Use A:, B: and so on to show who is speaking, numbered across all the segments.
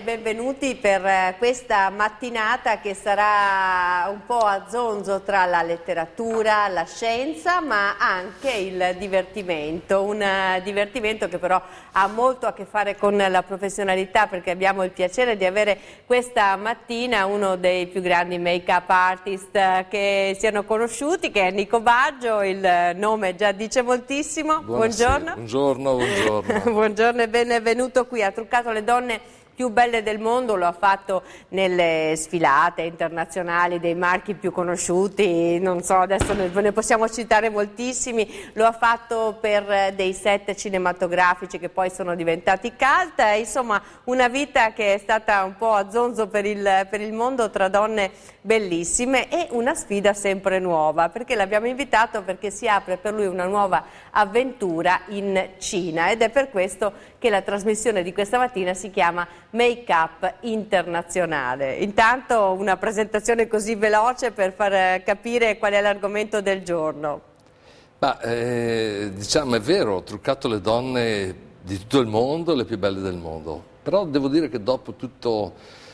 A: benvenuti per eh, questa mattinata che sarà un po' a zonzo tra la letteratura, la scienza ma anche il divertimento, un eh, divertimento che però ha molto a che fare con la professionalità perché abbiamo il piacere di avere questa mattina uno dei più grandi make-up artist eh, che siano conosciuti che è Nico Baggio, il nome già dice moltissimo, Buonasera. buongiorno.
B: Buongiorno, buongiorno.
A: buongiorno e benvenuto qui, ha truccato le donne più belle del mondo, lo ha fatto nelle sfilate internazionali dei marchi più conosciuti, non so, adesso ne possiamo citare moltissimi, lo ha fatto per eh, dei set cinematografici che poi sono diventati cult, eh, insomma una vita che è stata un po' a zonzo per il, per il mondo tra donne bellissime e una sfida sempre nuova, perché l'abbiamo invitato perché si apre per lui una nuova avventura in Cina ed è per questo che la trasmissione di questa mattina si chiama Make Up Internazionale. Intanto una presentazione così veloce per far capire qual è l'argomento del giorno.
B: Ma, eh, diciamo è vero, ho truccato le donne di tutto il mondo, le più belle del mondo, però devo dire che dopo tutto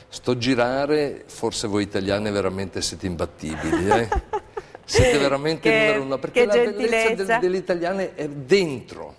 B: sto girare, forse voi italiane veramente siete imbattibili, eh? siete veramente che, numero uno, perché la gentilezza. bellezza delle, delle italiane è dentro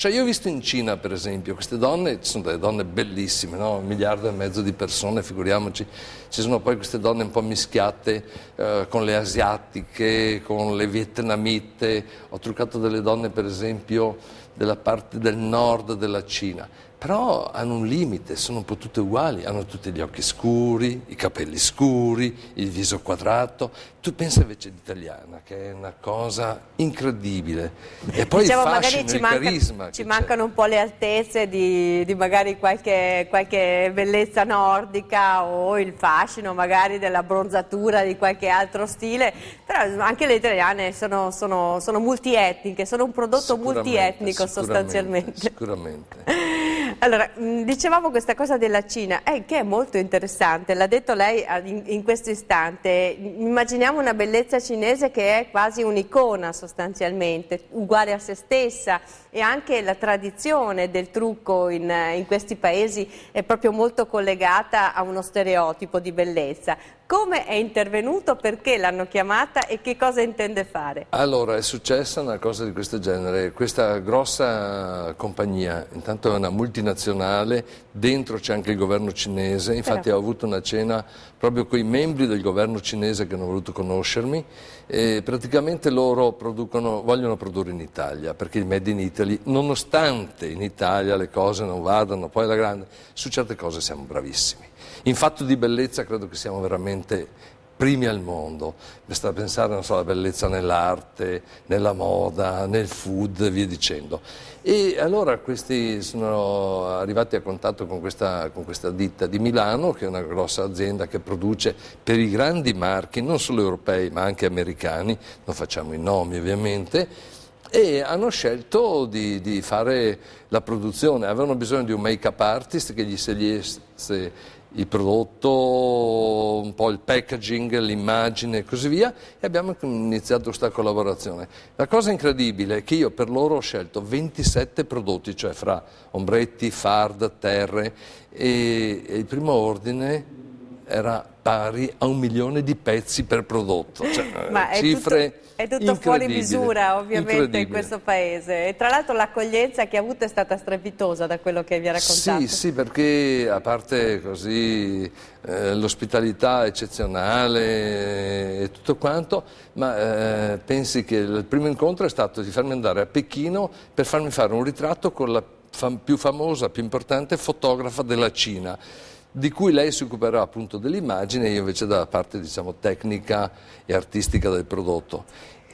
B: cioè io ho visto in Cina, per esempio, queste donne, ci sono delle donne bellissime, no? un miliardo e mezzo di persone, figuriamoci, ci sono poi queste donne un po' mischiate eh, con le asiatiche, con le vietnamite, ho truccato delle donne, per esempio, della parte del nord della Cina però hanno un limite, sono un po' tutte uguali, hanno tutti gli occhi scuri, i capelli scuri, il viso quadrato. Tu pensa invece all'italiana, che è una cosa incredibile. E poi diciamo, il fascino, ci il manca, carisma. Ci mancano
A: un po' le altezze di, di magari qualche, qualche, bellezza nordica o il fascino magari della bronzatura di qualche altro stile, però anche le italiane sono, sono, sono multietniche, sono un prodotto multietnico sostanzialmente.
B: Sicuramente.
A: Allora, mm, dicevamo questa cosa della Cina, eh, che è molto interessante, l'ha detto lei ah, in, in questo istante. Immaginiamo una bellezza cinese che è quasi un'icona sostanzialmente, uguale a se stessa e anche la tradizione del trucco in, in questi paesi è proprio molto collegata a uno stereotipo di bellezza. Come è intervenuto, perché l'hanno chiamata e che cosa intende fare?
B: Allora, è successa una cosa di questo genere. Questa grossa compagnia, intanto è una multinazionale, dentro c'è anche il governo cinese, infatti Però... ho avuto una cena proprio quei membri del governo cinese che hanno voluto conoscermi e praticamente loro producono, vogliono produrre in Italia perché il Made in Italy, nonostante in Italia le cose non vadano poi alla grande, su certe cose siamo bravissimi. In fatto di bellezza credo che siamo veramente primi al mondo. Basta pensare so, alla bellezza nell'arte, nella moda, nel food e via dicendo. E allora questi sono arrivati a contatto con questa, con questa ditta di Milano, che è una grossa azienda che produce per i grandi marchi, non solo europei ma anche americani, non facciamo i nomi ovviamente, e hanno scelto di, di, fare la produzione, avevano bisogno di un make-up artist che gli scegliesse il prodotto, un po' il packaging, l'immagine e così via e abbiamo iniziato questa collaborazione. La cosa incredibile è che io per loro ho scelto 27 prodotti, cioè fra ombretti, fard, terre e, e il primo ordine era pari a un milione di pezzi per prodotto. Cioè, Ma eh, è cifre tutto, è tutto fuori misura ovviamente in questo
A: paese. E tra l'altro l'accoglienza che ha avuto è stata strepitosa da quello che vi ha raccontato. Sì,
B: sì, perché a parte così eh, l'ospitalità eccezionale e tutto quanto, ma eh, pensi che il primo incontro è stato di farmi andare a Pechino per farmi fare un ritratto con la fam più famosa, più importante fotografa della Cina di cui lei si occuperà appunto dell'immagine io invece della parte diciamo, tecnica e artistica del prodotto.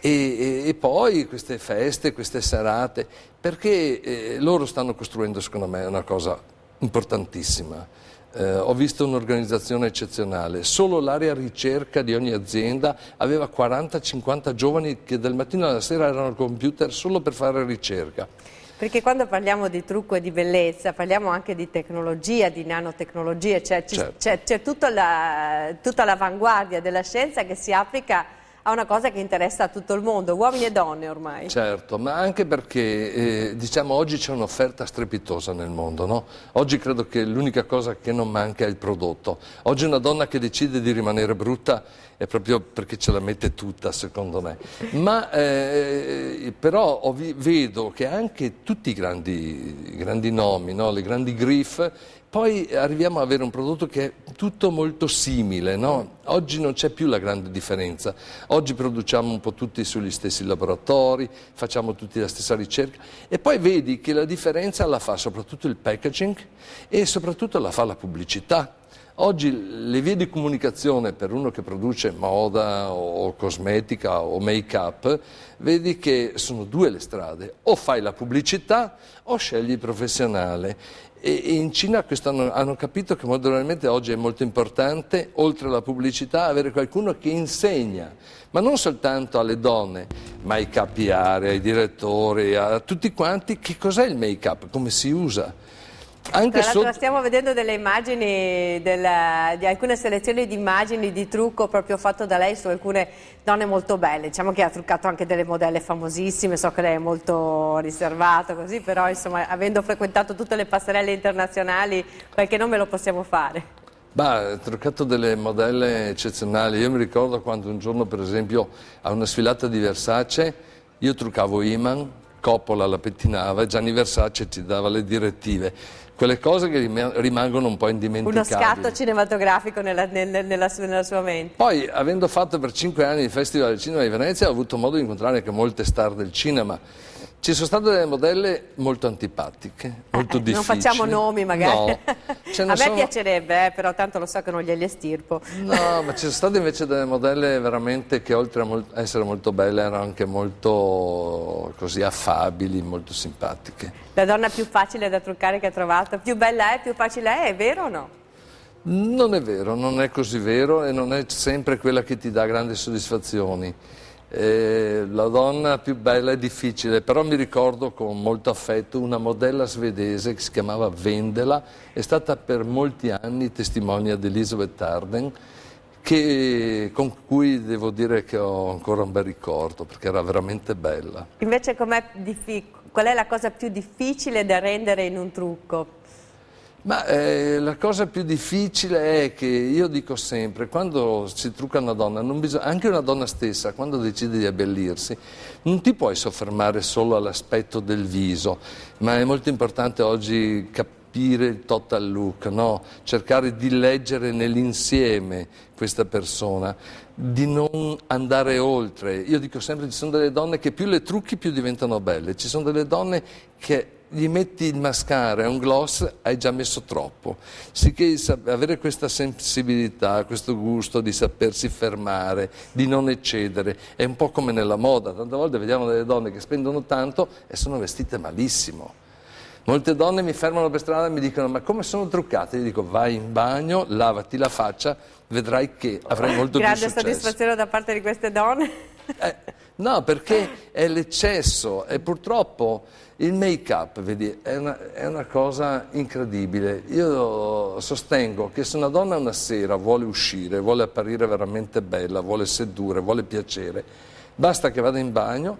B: E, e, e, poi queste feste, queste serate, perché eh, loro stanno costruendo secondo me una cosa importantissima. Eh, ho visto un'organizzazione eccezionale, solo l'area ricerca di ogni azienda aveva 40-50 giovani che dal mattino alla sera erano al computer solo per fare ricerca.
A: Perché quando parliamo di trucco e di bellezza parliamo anche di tecnologia, di nanotecnologie, cioè certo. c'è certo. tutta, l'avanguardia la, della scienza che si applica a una cosa che interessa a tutto il mondo, uomini e donne ormai.
B: Certo, ma anche perché eh, diciamo oggi c'è un'offerta strepitosa nel mondo, no? Oggi credo che l'unica cosa che non manca è il prodotto. Oggi una donna che decide di rimanere brutta è proprio perché ce la mette tutta, secondo me. Ma eh, però vedo che anche tutti i grandi, grandi nomi, no? le grandi griff poi arriviamo ad avere un prodotto che è tutto molto simile, no? Oggi non c'è più la grande differenza, oggi produciamo un po' tutti sugli stessi laboratori, facciamo tutti la stessa ricerca e poi vedi che la differenza la fa soprattutto il packaging e soprattutto la fa la pubblicità Oggi le vie di comunicazione per uno che produce moda o cosmetica o make-up, vedi che sono due le strade, o fai la pubblicità o scegli il professionale. E in Cina questo hanno, hanno capito che modernamente oggi è molto importante, oltre alla pubblicità, avere qualcuno che insegna, ma non soltanto alle donne, ma ai capiari, ai direttori, a tutti quanti, che cos'è il make-up, come si usa.
A: Anche Tra l'altro stiamo vedendo delle immagini, della, di alcune selezioni di immagini di trucco proprio fatto da lei su alcune donne molto belle. Diciamo che ha truccato anche delle modelle famosissime, so che lei è molto riservato così, però insomma avendo frequentato tutte le passerelle internazionali qualche nome lo possiamo fare.
B: Bah, ho truccato delle modelle eccezionali. Io mi ricordo quando un giorno, per esempio, a una sfilata di Versace, io truccavo Iman, Coppola la pettinava e Gianni Versace ci dava le direttive. Quelle cose che rimangono un po' indimenticabili. Uno scatto
A: cinematografico nella, nella, nella, sua, nella sua mente.
B: Poi, avendo fatto per cinque anni il Festival del Cinema di Venezia, ho avuto modo di incontrare anche molte star del cinema. Ci sono state delle modelle molto antipatiche, eh, molto eh, difficili. Non facciamo nomi magari. No,
A: a sono... me piacerebbe, eh, però tanto lo so che non glieli estirpo. No, ma ci sono state
B: invece delle modelle veramente che oltre a essere molto belle erano anche molto così, affabili, molto simpatiche.
A: La donna più facile da truccare che ha trovato, più bella è, più facile è, è vero o no?
B: Non è vero, non è così vero e non è sempre quella che ti dà grandi soddisfazioni eh, la donna più bella e difficile, però mi ricordo con molto affetto una modella svedese che si chiamava Vendela, è stata per molti anni testimonia di Elizabeth Arden, che, con cui devo dire che ho ancora un bel ricordo, perché era veramente bella.
A: Invece qual è la cosa più difficile da rendere in un trucco?
B: Ma eh, la cosa più difficile è che io dico sempre, quando si trucca una donna, bisogna, anche una donna stessa, quando decide di abbellirsi, non ti puoi soffermare solo all'aspetto del viso, ma è molto importante oggi capire il total look, no? cercare di leggere nell'insieme questa persona, di non andare oltre. Io dico sempre ci sono delle donne che più le trucchi più diventano belle, ci sono delle donne che gli metti il mascara e un gloss hai già messo troppo. Sicché avere questa sensibilità, questo gusto di sapersi fermare, di non eccedere, è un po' come nella moda. Tante volte vediamo delle donne che spendono tanto e sono vestite malissimo. Molte donne mi fermano per strada e mi dicono ma come sono truccate? Io dico vai in bagno, lavati la faccia, vedrai che avrai molto Grande più successo. Grande
A: soddisfazione da parte di queste donne? Eh,
B: no, perché è l'eccesso e purtroppo il make-up vedi, è, una, è una cosa incredibile. Io sostengo che se una donna una sera vuole uscire, vuole apparire veramente bella, vuole sedurre, vuole piacere, basta che vada in bagno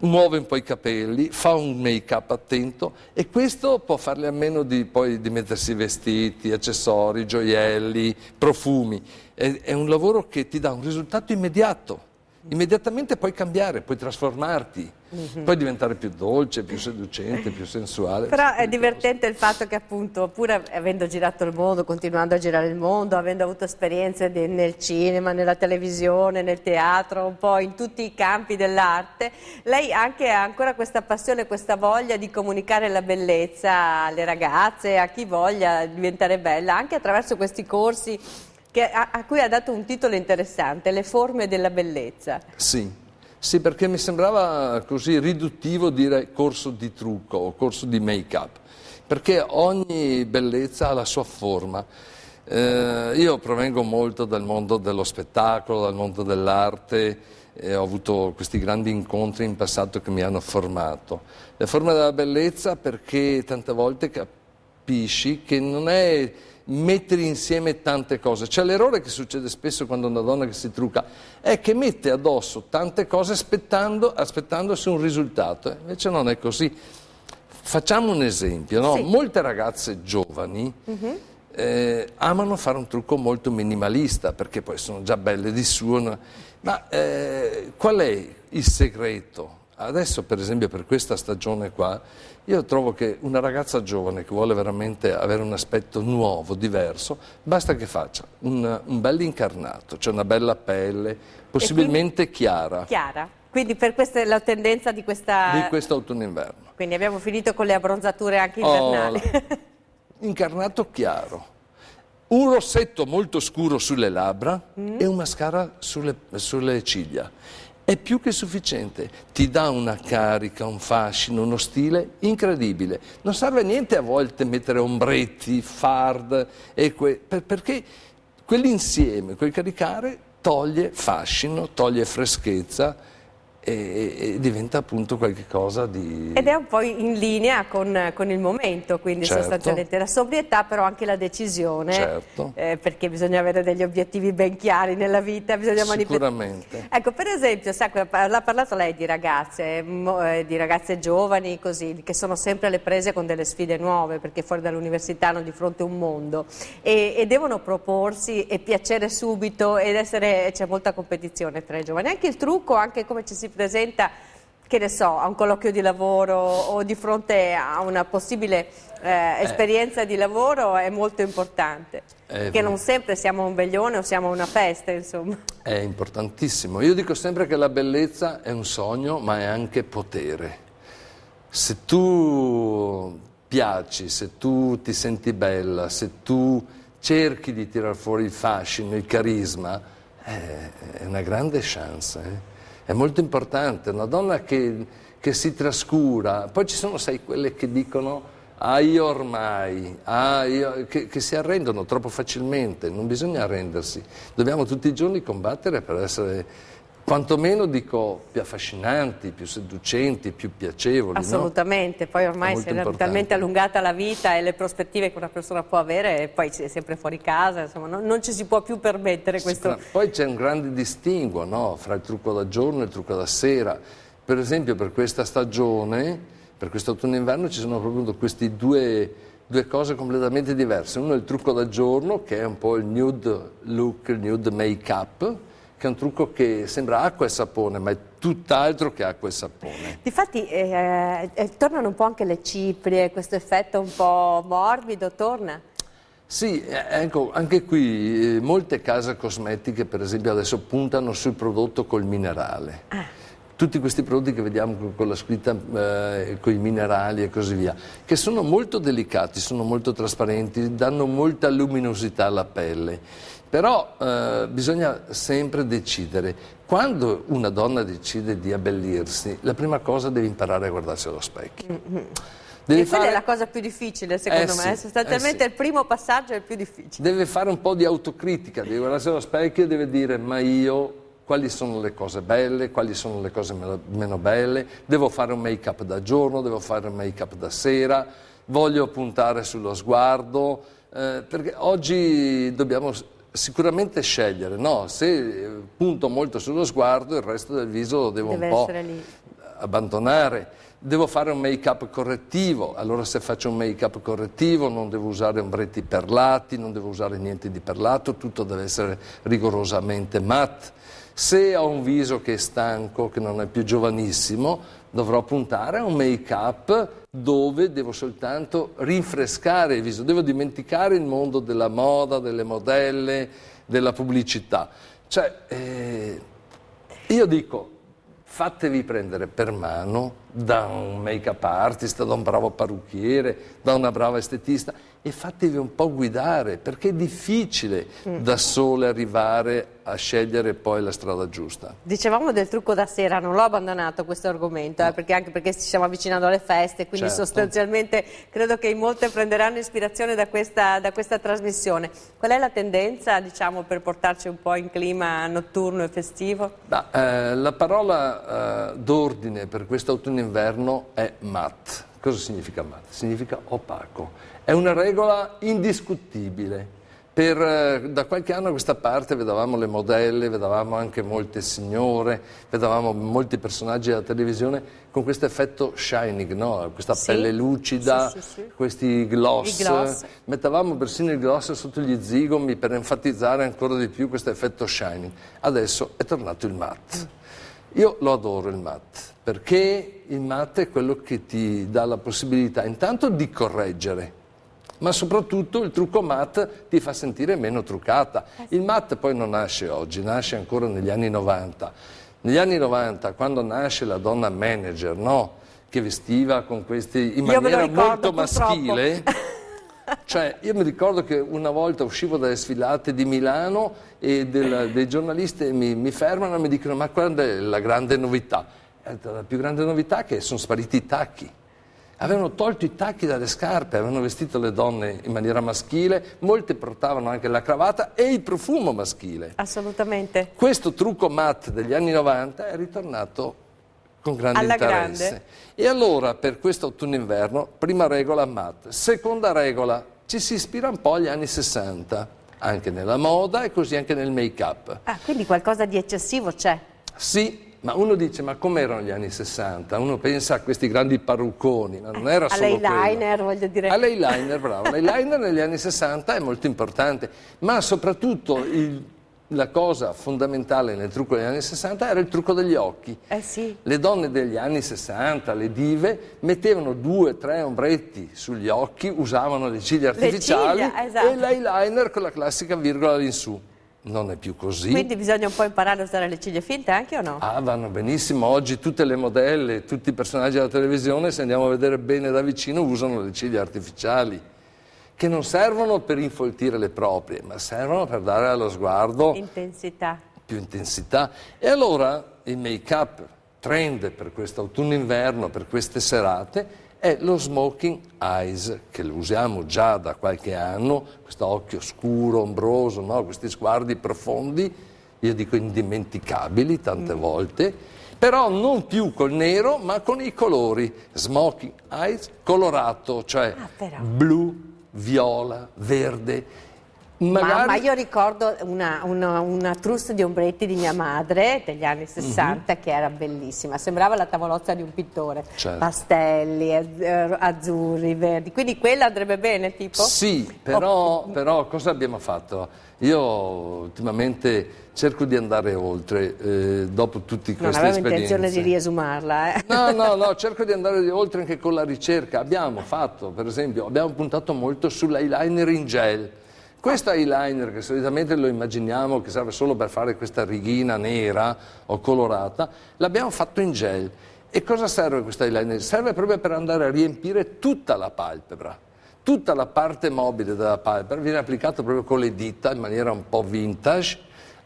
B: muove un po' i capelli, fa un make-up attento e questo può farle a meno di, poi, di mettersi vestiti, accessori, gioielli, profumi. È, è un lavoro che ti dà un risultato immediato immediatamente puoi cambiare, puoi trasformarti, mm -hmm. puoi diventare più dolce, più seducente, più sensuale. Però
A: è divertente il fatto che appunto, pur avendo girato il mondo, continuando a girare il mondo, avendo avuto esperienze di, nel cinema, nella televisione, nel teatro, un po' in tutti i campi dell'arte, lei anche ha ancora questa passione, questa voglia di comunicare la bellezza alle ragazze, a chi voglia diventare bella, anche attraverso questi corsi a, a, cui ha dato un titolo interessante, Le forme della bellezza.
B: Sì, sì perché mi sembrava così riduttivo dire corso di trucco o corso di make-up, perché ogni bellezza ha la sua forma. Eh, io provengo molto dal mondo dello spettacolo, dal mondo dell'arte, e ho avuto questi grandi incontri in passato che mi hanno formato. La forma della bellezza perché tante volte capisci che non è mettere insieme tante cose. C'è l'errore che succede spesso quando una donna che si trucca, è che mette addosso tante cose aspettando, aspettandosi un risultato, invece non è così. Facciamo un esempio, no? sì. molte ragazze giovani mm-hmm. eh, amano fare un trucco molto minimalista perché poi sono già belle di suono, ma eh, qual è il segreto? Adesso per esempio per questa stagione qua io trovo che una ragazza giovane che vuole veramente avere un aspetto nuovo, diverso, basta che faccia un, un bel incarnato, cioè una bella pelle, possibilmente chiara.
A: Chiara, quindi per questa è la tendenza di questa... Di questo
B: autunno-inverno.
A: Quindi abbiamo finito con le abbronzature anche invernali. Oh,
B: incarnato chiaro un rossetto molto scuro sulle labbra mm. e un mascara sulle, sulle, ciglia è più che sufficiente, ti dà una carica, un fascino, uno stile incredibile. Non serve a niente a volte mettere ombretti, fard, que per perché quell'insieme, quel caricare toglie fascino, toglie freschezza e, e diventa appunto qualcosa di... Ed
A: è un po' in linea con, con il momento, quindi certo. sostanzialmente la sobrietà però anche la decisione, certo. eh, perché bisogna avere degli obiettivi ben chiari nella vita, bisogna manipolare. Ecco, per esempio, sa, l'ha parlato lei di ragazze, eh, di ragazze giovani così, che sono sempre alle prese con delle sfide nuove, perché fuori dall'università hanno di fronte un mondo e, e devono proporsi e piacere subito ed essere, c'è molta competizione tra i giovani, anche il trucco, anche come ci si presenta che ne so, a un colloquio di lavoro o di fronte a una possibile eh, eh. esperienza eh. di lavoro è molto importante. Eh, che non sempre siamo un veglione o siamo una festa, insomma.
B: È importantissimo. Io dico sempre che la bellezza è un sogno, ma è anche potere. Se tu piaci, se tu ti senti bella, se tu cerchi di tirar fuori il fascino, il carisma, eh, è una grande chance. Eh è molto importante, una donna che, che si trascura. Poi ci sono, sai, quelle che dicono ah io ormai, ah io, che, che, si arrendono troppo facilmente, non bisogna arrendersi, dobbiamo tutti i giorni combattere per essere quantomeno dico più affascinanti, più seducenti, più piacevoli. Assolutamente,
A: no? poi ormai si è importante. talmente allungata la vita e le prospettive che una persona può avere, poi è sempre fuori casa, insomma, no? non ci si può più permettere questo.
B: poi c'è un grande distinguo no? fra il trucco da giorno e il trucco da sera. Per esempio per questa stagione, per quest'autunno e inverno ci sono proprio queste due, due cose completamente diverse. Uno è il trucco da giorno, che è un po' il nude look, il nude make-up, che è un trucco che sembra acqua e sapone, ma è tutt'altro che acqua e sapone.
A: Difatti eh, eh, eh tornano un po' anche le ciprie, questo effetto un po' morbido torna?
B: Sì, eh, ecco, anche qui eh, molte case cosmetiche per esempio adesso puntano sul prodotto col minerale. Ah tutti questi prodotti che vediamo con la scritta, eh, con i minerali e così via, che sono molto delicati, sono molto trasparenti, danno molta luminosità alla pelle. Però eh, bisogna sempre decidere. Quando una donna decide di abbellirsi, la prima cosa deve imparare a guardarsi allo specchio. Mm-hmm. Deve e fare... è la
A: cosa più difficile, secondo eh me. Eh sostanzialmente eh sì. il primo passaggio è il più difficile.
B: Deve fare un po' di autocritica, deve guardarsi allo specchio e deve dire: Ma io quali sono le cose belle, quali sono le cose meno belle, devo fare un make-up da giorno, devo fare un make-up da sera, voglio puntare sullo sguardo, eh, perché oggi dobbiamo sicuramente scegliere, no? Se eh, punto molto sullo sguardo, il resto del viso lo devo un po' abbandonare, devo fare un make-up correttivo, allora se faccio un make-up correttivo non devo usare ombretti perlati, non devo usare niente di perlato, tutto deve essere rigorosamente matte. Se ho un viso che è stanco, che non è più giovanissimo, dovrò puntare a un make-up dove devo soltanto rinfrescare il viso, devo dimenticare il mondo della moda, delle modelle, della pubblicità. Cioè, eh, io dico, fatevi prendere per mano da un make-up artist, da un bravo parrucchiere, da una brava estetista e fatevi un po' guidare, perché è difficile mm. da sole arrivare a scegliere poi la strada giusta.
A: Dicevamo del trucco da sera, non l'ho abbandonato questo argomento, eh, mm. perché anche perché ci stiamo avvicinando alle feste, quindi certo. sostanzialmente credo che in molte prenderanno ispirazione da questa, da questa trasmissione. Qual è la tendenza diciamo, per portarci un po' in clima notturno e festivo?
B: Da, eh, la parola eh, d'ordine per questo autunno inverno è mat. Cosa significa mat? Significa opaco è una regola indiscutibile. Per, eh, da qualche anno a questa parte vedevamo le modelle, vedevamo anche molte signore, vedevamo molti personaggi della televisione con questo effetto shining, no? questa sì, pelle lucida, sì, sì, questi gloss. gloss. Mettevamo persino il gloss sotto gli zigomi per enfatizzare ancora di più questo effetto shining. Adesso è tornato il matte. Io lo adoro il matte perché il matte è quello che ti dà la possibilità intanto di correggere ma soprattutto il trucco mat ti fa sentire meno truccata. Eh il mat poi non nasce oggi, nasce ancora negli anni 90. Negli anni 90, quando nasce la donna manager, no? che vestiva con questi in maniera ricordo, molto maschile. cioè, io mi ricordo che una volta uscivo dalle sfilate di Milano e del, dei giornalisti mi, mi fermano e mi dicono: Ma qual è la grande novità? La più grande novità è che sono spariti i tacchi avevano tolto i tacchi dalle scarpe, avevano vestito le donne in maniera maschile, molte portavano anche la cravatta e il profumo maschile.
A: Assolutamente.
B: Questo trucco matte degli anni 90 è ritornato con grande Alla interesse. Grande. E allora per questo autunno-inverno, prima regola matte, seconda regola, ci si ispira un po' agli anni 60, anche nella moda e così anche nel make-up. Ah,
A: quindi qualcosa di eccessivo c'è?
B: Sì, ma uno dice, ma com'erano gli anni 60? Uno pensa a questi grandi parrucconi, ma non era eh, solo All'eyeliner,
A: voglio dire. All'eyeliner,
B: bravo. L'eyeliner negli anni 60 è molto importante, ma soprattutto il, la cosa fondamentale nel trucco degli anni 60 era il trucco degli occhi. Eh sì. Le donne degli anni 60, le dive, mettevano due, tre ombretti sugli occhi, usavano le ciglia artificiali le ciglia, esatto. e l'eyeliner con la classica virgola in su non è più così. Quindi
A: bisogna un po' imparare a usare le ciglia finte anche o no?
B: Ah, vanno benissimo. Oggi tutte le modelle, tutti i personaggi della televisione, se andiamo a vedere bene da vicino, usano le ciglia artificiali che non servono per infoltire le proprie, ma servono per dare allo sguardo
A: intensità.
B: più intensità. E allora il make-up trend per quest'autunno-inverno, per queste serate, è lo smoking eyes, che lo usiamo già da qualche anno, questo occhio scuro, ombroso, no? questi sguardi profondi, io dico indimenticabili tante mm. volte, però non più col nero ma con i colori, smoking eyes colorato, cioè ah, blu, viola, verde Magari... Mamma, io
A: ricordo una, una, una trussa di ombretti di mia madre degli anni 60 mm -hmm. che era bellissima, sembrava la tavolozza di un pittore, certo. pastelli, eh, azzurri, verdi, quindi quella andrebbe bene tipo? Sì, però,
B: oh. però cosa abbiamo fatto? Io ultimamente cerco di andare oltre eh, dopo tutte
A: queste non esperienze. Non avevo intenzione di riesumarla. Eh. No, no, no, cerco
B: di andare oltre anche con la ricerca. Abbiamo fatto, per esempio, abbiamo puntato molto sull'eyeliner in gel questo eyeliner che solitamente lo immaginiamo che serve solo per fare questa righina nera o colorata, l'abbiamo fatto in gel. E cosa serve questo eyeliner? Serve proprio per andare a riempire tutta la palpebra. Tutta la parte mobile della palpebra viene applicata proprio con le dita in maniera un po' vintage.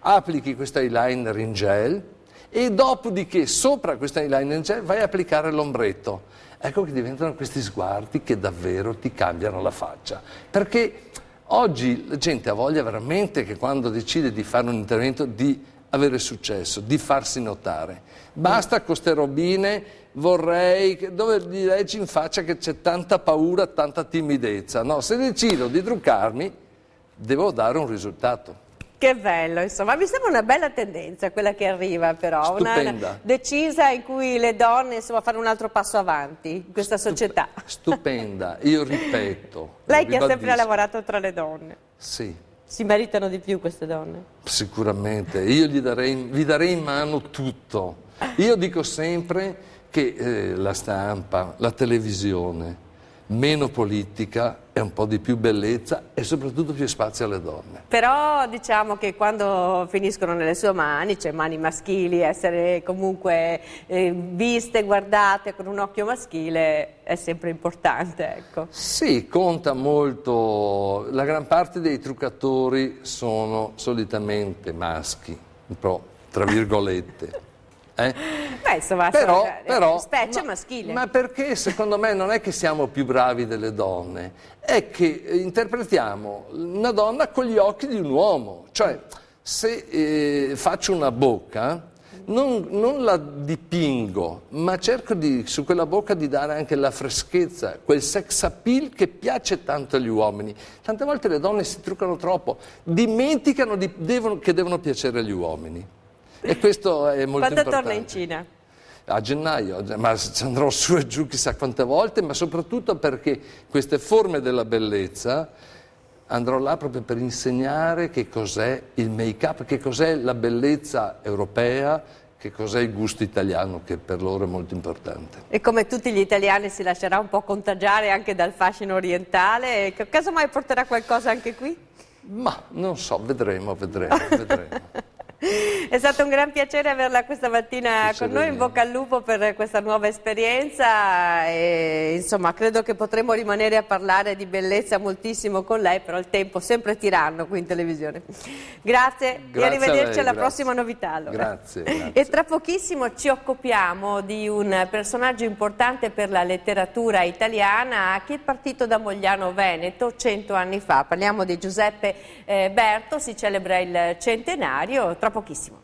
B: Applichi questo eyeliner in gel e dopodiché sopra questo eyeliner in gel vai a applicare l'ombretto. Ecco che diventano questi sguardi che davvero ti cambiano la faccia. Perché Oggi la gente ha voglia veramente che quando decide di fare un intervento di avere successo, di farsi notare. Basta con queste robine, vorrei, che, dove gli leggi in faccia che c'è tanta paura, tanta timidezza. No, se decido di truccarmi, devo dare un risultato.
A: Che bello, insomma, mi sembra una bella tendenza quella che arriva però, Stupenda. una decisa in cui le donne insomma, fanno un altro passo avanti in questa Stup società. Stupenda,
B: io ripeto. Lei che ha sempre lavorato
A: tra le donne. Sì. Si meritano di più queste donne?
B: Sicuramente, io gli darei, gli darei in mano tutto. Io dico sempre che eh, la stampa, la televisione, meno politica e un po' di più bellezza e soprattutto più spazio alle donne.
A: Però diciamo che quando finiscono nelle sue mani, cioè mani maschili, essere comunque eh, viste, guardate con un occhio maschile è sempre importante. Ecco.
B: Sì, conta molto. La gran parte dei truccatori sono solitamente maschi, un po' tra virgolette. Eh?
A: Beh, insomma, però, sono, però, specie ma, maschile.
B: Ma perché secondo me non è che siamo più bravi delle donne, è che eh, interpretiamo una donna con gli occhi di un uomo. Cioè, se eh, faccio una bocca, non, non, la dipingo, ma cerco di, su quella bocca di dare anche la freschezza, quel sex appeal che piace tanto agli uomini. Tante volte le donne si truccano troppo, dimenticano di, devono, che devono piacere agli uomini. E questo è molto Quando importante. Quando torna in Cina? a gennaio, ma andrò su e giù chissà quante volte, ma soprattutto perché queste forme della bellezza andrò là proprio per insegnare che cos'è il make-up, che cos'è la bellezza europea, che cos'è il gusto italiano, che per loro è molto importante.
A: E come tutti gli italiani si lascerà un po' contagiare anche dal fascino orientale, casomai porterà qualcosa anche qui?
B: Ma non so, vedremo, vedremo, vedremo.
A: È stato un gran piacere averla questa mattina piacere con noi, in bocca al lupo per questa nuova esperienza e, insomma credo che potremo rimanere a parlare di bellezza moltissimo con lei, però il tempo sempre tiranno qui in televisione. Grazie, grazie e arrivederci lei, alla grazie. prossima novità. Allora. Grazie, grazie. E tra pochissimo ci occupiamo di un personaggio importante per la letteratura italiana che è partito da Mogliano Veneto cento anni fa. Parliamo di Giuseppe eh, Berto, si celebra il centenario. Tra poquísimo.